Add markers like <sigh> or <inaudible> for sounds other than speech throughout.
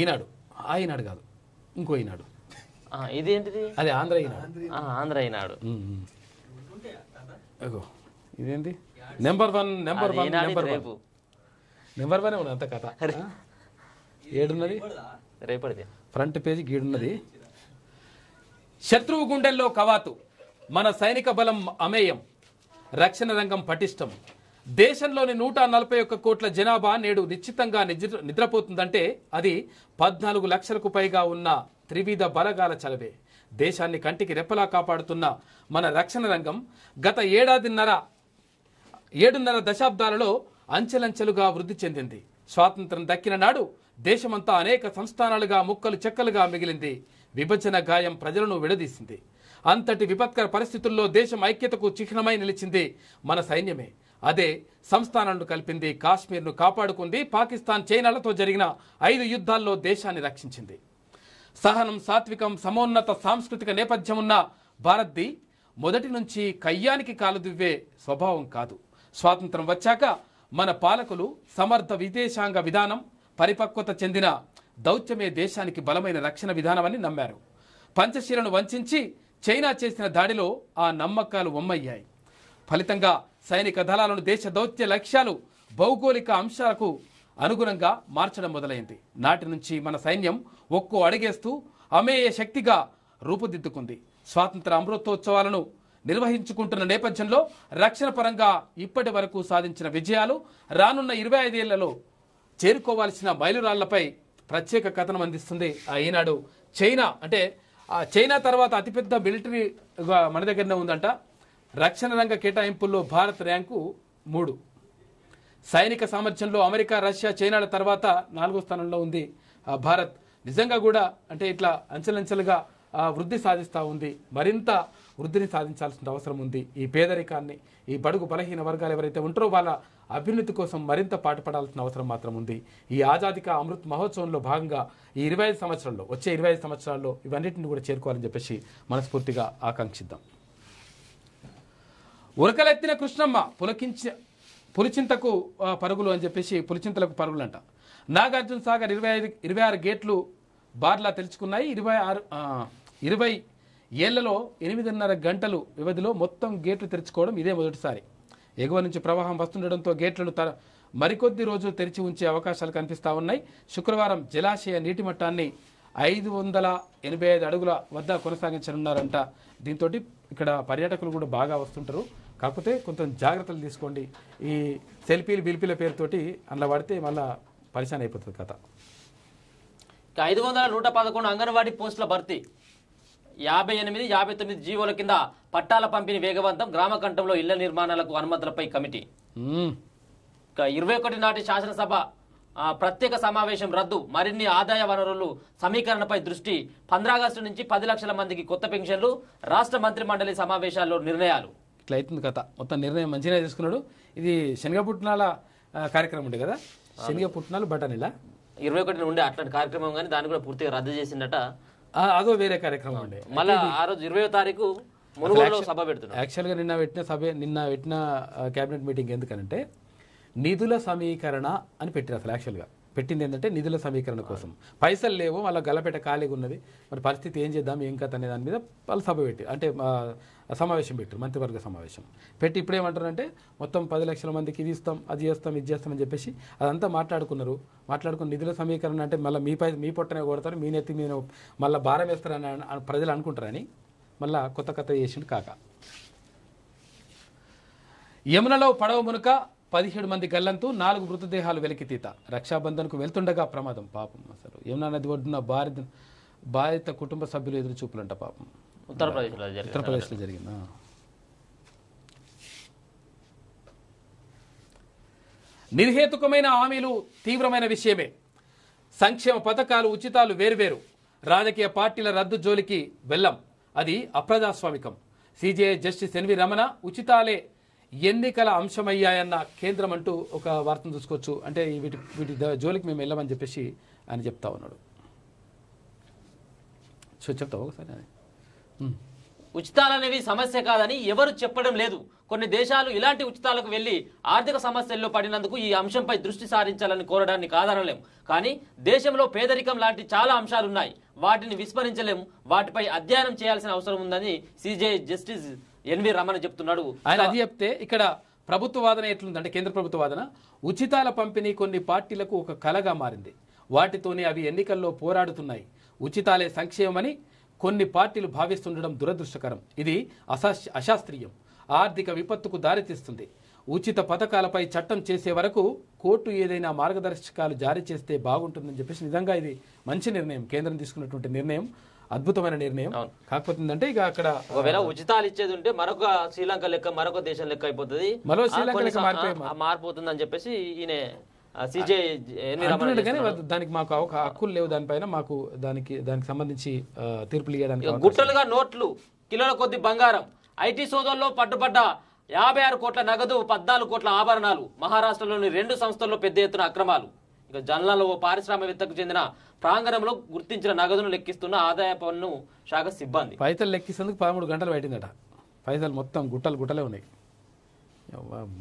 ఈనాడు ఆ ఈనాడు కాదు ఇంకో ఈనాడు ఇదేంటిది అదే ఆంధ్ర ఈనాడు ఆంధ్ర ఈనాడు ఇదేంటి number one number one number one number one ఉన్నది అంత కథ <laughs> ఏడున్నది రేపటిది ఫ్రంట్ పేజీ గీడున్నది శత్రువు గుండెల్లో కవాతు మన సైనిక బలం అమేయం రక్షణ రంగం పటిష్టం దేశంలోని నూట నలభై ఒక్క కోట్ల జనాభా నేడు నిశ్చితంగా నిద్రపోతుందంటే అది పద్నాలుగు లక్షలకు పైగా ఉన్న త్రివిధ బలగాల చలవే దేశాన్ని కంటికి రెప్పలా కాపాడుతున్న మన రక్షణ రంగం గత ఏడాదిన్నర ఏడున్నర దశాబ్దాలలో అంచెలంచెలుగా వృద్ధి చెందింది స్వాతంత్రం దక్కిన నాడు దేశమంతా అనేక సంస్థానాలుగా ముక్కలు చెక్కలుగా మిగిలింది విభజన గాయం ప్రజలను విడదీసింది అంతటి విపత్కర పరిస్థితుల్లో దేశం ఐక్యతకు చిహ్నమై నిలిచింది మన సైన్యమే అదే సంస్థానాలను కలిపింది కాశ్మీర్ను కాపాడుకుంది పాకిస్తాన్ చైనాలతో జరిగిన ఐదు యుద్ధాల్లో దేశాన్ని రక్షించింది సహనం సాత్వికం సమోన్నత సాంస్కృతిక నేపథ్యం ఉన్న భారత్ది మొదటి నుంచి కయ్యానికి కాలుదివ్వే స్వభావం కాదు స్వాతంత్రం వచ్చాక మన పాలకులు సమర్థ విదేశాంగ విధానం పరిపక్వత చెందిన దౌత్యమే దేశానికి బలమైన రక్షణ విధానమని నమ్మారు పంచశీలను వంచి చైనా చేసిన దాడిలో ఆ నమ్మకాలు వమ్మయ్యాయి ఫలితంగా సైనిక దళాలను దేశ దౌత్య లక్ష్యాలు భౌగోళిక అంశాలకు అనుగుణంగా మార్చడం మొదలైంది నాటి నుంచి మన సైన్యం ఒక్కో అడిగేస్తూ అమేయ శక్తిగా రూపుదిద్దుకుంది స్వాతంత్ర అమృతోత్సవాలను నిర్వహించుకుంటున్న నేపథ్యంలో రక్షణ పరంగా ఇప్పటి వరకు సాధించిన విజయాలు రానున్న ఇరవై ఐదేళ్లలో చేరుకోవాల్సిన బయలురాళ్లపై ప్రత్యేక కథనం అందిస్తుంది ఈనాడు చైనా అంటే చైనా తర్వాత అతిపెద్ద మిలిటరీ మన దగ్గరనే ఉందంట రక్షణ రంగ కేటాయింపుల్లో భారత్ ర్యాంకు మూడు సైనిక సామర్థ్యంలో అమెరికా రష్యా చైనాల తర్వాత నాలుగో స్థానంలో ఉంది భారత్ నిజంగా కూడా అంటే ఇట్లా అంచెలంచెలుగా వృద్ధి సాధిస్తూ ఉంది మరింత వృద్ధిని సాధించాల్సిన అవసరం ఉంది ఈ పేదరికాన్ని ఈ బడుగు బలహీన వర్గాలు ఎవరైతే ఉంటారో వాళ్ళ అభ్యున్నతి కోసం మరింత పాటుపడాల్సిన అవసరం మాత్రం ఉంది ఈ ఆజాదిక అమృత్ మహోత్సవంలో భాగంగా ఈ ఇరవై ఐదు సంవత్సరాల్లో వచ్చే ఇరవై ఐదు సంవత్సరాల్లో ఇవన్నింటిని కూడా చేరుకోవాలని చెప్పేసి మనస్ఫూర్తిగా ఆకాంక్షిద్దాం ఉరకలెత్తిన కృష్ణమ్మ పులకించి పులిచింతకు పరుగులు అని చెప్పేసి పులిచింతలకు పరుగులు అంట నాగార్జున సాగర్ ఇరవై ఐదు ఇరవై ఆరు గేట్లు బార్లా తెలుసుకున్నాయి ఇరవై ఆరు ఇరవై ఏళ్లలో ఎనిమిదిన్నర గంటలు వ్యవధిలో మొత్తం గేట్లు తెరుచుకోవడం ఇదే మొదటిసారి ఎగువ నుంచి ప్రవాహం వస్తుండడంతో గేట్లను తర మరికొద్ది రోజులు తెరిచి ఉంచే అవకాశాలు కనిపిస్తూ ఉన్నాయి శుక్రవారం జలాశయ నీటి మట్టాన్ని ఐదు వందల ఎనభై ఐదు అడుగుల వద్ద కొనసాగించనున్నారంట దీంతో ఇక్కడ పర్యాటకులు కూడా బాగా వస్తుంటారు కాకపోతే కొంత జాగ్రత్తలు తీసుకోండి ఈ సెల్ఫీలు బిల్పీల పేరుతోటి అందులో పడితే మళ్ళీ పరిశాన్ అయిపోతుంది కథ ఐదు వందల నూట పదకొండు అంగన్వాడీ పోస్టుల భర్తీ యాభై ఎనిమిది యాభై తొమ్మిది జీవోల కింద పట్టాల పంపిణీ వేగవంతం గ్రామ కంఠంలో ఇళ్ల నిర్మాణాలకు అనుమతులపై కమిటీ ఇరవై ఒకటి నాటి శాసనసభ ప్రత్యేక సమావేశం రద్దు మరిన్ని ఆదాయ వనరులు సమీకరణపై దృష్టి పంద్రాగస్టు నుంచి పది లక్షల మందికి కొత్త పెన్షన్లు రాష్ట్ర మంత్రి మండలి సమావేశాల్లో నిర్ణయాలు ఇట్లా అవుతుంది కథ మొత్తం నిర్ణయం మంచిగా తీసుకున్నాడు ఇది శనగ పుట్టినాల కార్యక్రమం ఉండే కదా శనగ పుట్టినాలు బఠానీలా ఇరవై ఒకటి ఉండే అట్లాంటి కార్యక్రమం కానీ దాన్ని కూడా పూర్తిగా రద్దు చేసిందట అదో వేరే కార్యక్రమం అండి మళ్ళీ ఆ రోజు ఇరవై తారీఖు సభ యాక్చువల్ యాక్చువల్గా నిన్న పెట్టిన సభ నిన్న పెట్టిన కేబినెట్ మీటింగ్ ఎందుకనంటే నిధుల సమీకరణ అని పెట్టారు అసలు యాక్చువల్గా పెట్టింది ఏంటంటే నిధుల సమీకరణ కోసం పైసలు లేవు వాళ్ళ గలపెట్ట ఖాళీగా ఉన్నది మరి పరిస్థితి ఏం చేద్దాం ఏం కథ అనే దాని మీద వాళ్ళు సభ పెట్టి అంటే సమావేశం పెట్టారు మంత్రివర్గ సమావేశం పెట్టి ఇప్పుడు ఏమంటారంటే మొత్తం పది లక్షల మందికి ఇది ఇస్తాం అది చేస్తాం ఇది చేస్తామని చెప్పేసి అదంతా మాట్లాడుకున్నారు మాట్లాడుకున్న నిధుల సమీకరణ అంటే మళ్ళీ మీ పై మీ పొట్టనే కొడతారు మీ నెత్తి మీద మళ్ళీ భారం వేస్తారని ప్రజలు అనుకుంటారని మళ్ళీ కొత్త కథ చేసిండు కాక యమునలో పడవ మునుక పదిహేడు మంది గల్లంతో నాలుగు మృతదేహాలు వెలికితీత రక్షాబంధన్కు వెళ్తుండగా ప్రమాదం పాపం అసలు యమునా నది ఒడ్డున బాధిత బాధిత కుటుంబ సభ్యులు ఎదురు చూపులంట పాపం ఉత్తరప్రదేశ్లో ఉత్తరప్రదేశ్లో జరిగింది నిర్హేతుకమైన హామీలు తీవ్రమైన విషయమే సంక్షేమ పథకాలు ఉచితాలు వేరువేరు రాజకీయ పార్టీల రద్దు జోలికి వెళ్ళం అది అప్రజాస్వామికం సీజీఐ జస్టిస్ ఎన్వి రమణ ఉచితాలే ఎన్నికల అంశమయ్యాయన్న కేంద్రం అంటూ ఒక వార్తను చూసుకోవచ్చు అంటే వీటి వీటి జోలికి మేము వెళ్ళామని చెప్పేసి ఆయన చెప్తా ఉన్నాడు సో చెప్తావు ఒకసారి ఉచితాలనేవి సమస్య కాదని ఎవరు చెప్పడం లేదు కొన్ని దేశాలు ఇలాంటి ఉచితాలకు వెళ్లి ఆర్థిక సమస్యల్లో పడినందుకు ఈ అంశంపై దృష్టి సారించాలని కోరడాన్ని లేము కానీ దేశంలో పేదరికం లాంటి చాలా అంశాలున్నాయి వాటిని విస్మరించలేము వాటిపై అధ్యయనం చేయాల్సిన అవసరం ఉందని సిజే జస్టిస్ ఎన్వి రమణ చెప్తున్నాడు ఆయన అది చెప్తే ఇక్కడ ప్రభుత్వ వాదన ఎట్లుంది అంటే కేంద్ర ప్రభుత్వ వాదన ఉచితాల పంపిణీ కొన్ని పార్టీలకు ఒక కలగా మారింది వాటితోనే అవి ఎన్నికల్లో పోరాడుతున్నాయి ఉచితాలే సంక్షేమమని కొన్ని పార్టీలు భావిస్తుండడం దురదృష్టకరం ఇది అశాస్త్రీయం ఆర్థిక విపత్తుకు దారితీస్తుంది ఉచిత పథకాలపై చట్టం చేసే వరకు కోర్టు ఏదైనా మార్గదర్శకాలు జారీ చేస్తే బాగుంటుందని చెప్పేసి నిజంగా ఇది మంచి నిర్ణయం కేంద్రం తీసుకున్నటువంటి నిర్ణయం అద్భుతమైన నిర్ణయం కాకపోతే ఏంటంటే ఇక అక్కడ ఒకవేళ ఉచితాలు ఇచ్చేది ఉంటే మరొక శ్రీలంక లెక్క మరొక దేశం లెక్క అయిపోతుంది మరో శ్రీలంక మారిపోతుంది అని చెప్పేసి ఈయన దానికి మాకు హక్కులు లేవు దానిపైన మాకు దానికి దానికి సంబంధించి తీర్పులు ఇవ్వడానికి గుట్టలుగా నోట్లు కిలోల కొద్ది బంగారం ఐటీ సోదరుల్లో పట్టుబడ్డ యాభై ఆరు కోట్ల నగదు పద్నాలుగు కోట్ల ఆభరణాలు మహారాష్ట్రలోని రెండు సంస్థల్లో పెద్ద ఎత్తున అక్రమాలు ఇక జల్లాలో ఓ పారిశ్రామికవేత్తకు చెందిన ప్రాంగణంలో గుర్తించిన నగదును లెక్కిస్తున్న ఆదాయ పన్ను శాఖ సిబ్బంది పైసలు లెక్కిస్తేందుకు పదమూడు గంటలు పెట్టిందట పైసలు మొత్తం గుట్టలు గుట్టలే ఉన్నాయి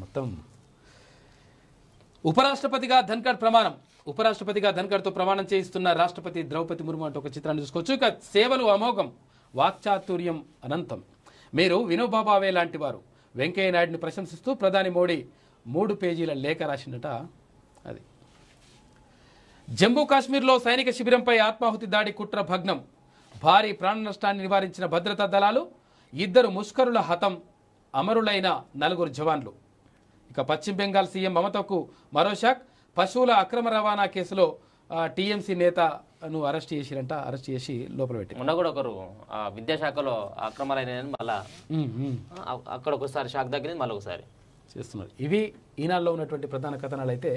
మొత్తం ఉపరాష్ట్రపతిగా ధన్కర్ ప్రమాణం ఉపరాష్ట్రపతిగా ధన్కర్తో ప్రమాణం చేయిస్తున్న రాష్ట్రపతి ద్రౌపది ముర్ము అంటూ ఒక చిత్రాన్ని చూసుకోవచ్చు ఇక సేవలు అమోఘం వాక్చాతుర్యం అనంతం మీరు వినోబాబావే లాంటి వారు వెంకయ్య నాయుడిని ప్రశంసిస్తూ ప్రధాని మోడీ మూడు పేజీల లేఖ రాసిందట అది జమ్మూ కాశ్మీర్లో సైనిక శిబిరంపై ఆత్మాహుతి దాడి కుట్ర భగ్నం భారీ ప్రాణ నష్టాన్ని నివారించిన భద్రతా దళాలు ఇద్దరు ముష్కరుల హతం అమరులైన నలుగురు జవాన్లు ఇక పశ్చిమ బెంగాల్ సీఎం మమతకు మరో షాక్ పశువుల అక్రమ రవాణా కేసులో టీఎంసీ నేతను అరెస్ట్ చేసిరంట అరెస్ట్ చేసి లోపల పెట్టి మొన్న కూడా ఒకరు విద్యాశాఖలో అక్రమాలైన మళ్ళా అక్కడ ఒకసారి షాక్ తగ్గింది మళ్ళీ ఒకసారి చేస్తున్నారు ఇవి ఈనాల్లో ఉన్నటువంటి ప్రధాన కథనాలు అయితే